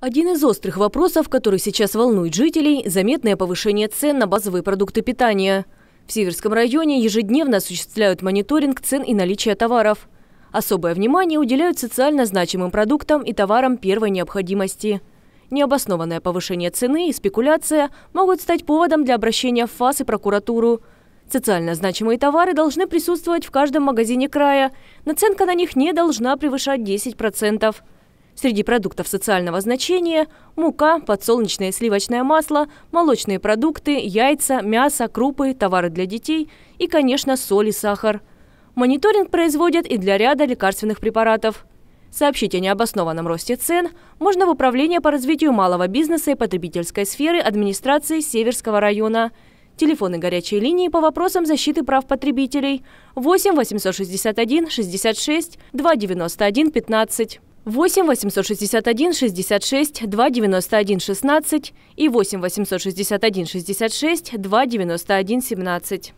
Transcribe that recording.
Один из острых вопросов, который сейчас волнует жителей – заметное повышение цен на базовые продукты питания. В Северском районе ежедневно осуществляют мониторинг цен и наличия товаров. Особое внимание уделяют социально значимым продуктам и товарам первой необходимости. Необоснованное повышение цены и спекуляция могут стать поводом для обращения в ФАС и прокуратуру. Социально значимые товары должны присутствовать в каждом магазине края. Наценка на них не должна превышать 10%. Среди продуктов социального значения – мука, подсолнечное и сливочное масло, молочные продукты, яйца, мясо, крупы, товары для детей и, конечно, соль и сахар. Мониторинг производят и для ряда лекарственных препаратов. Сообщить о необоснованном росте цен можно в Управление по развитию малого бизнеса и потребительской сферы администрации Северского района. Телефоны горячей линии по вопросам защиты прав потребителей 8 861 66 291 15. 8 861 66 291 16 и 8 861 66 291 17.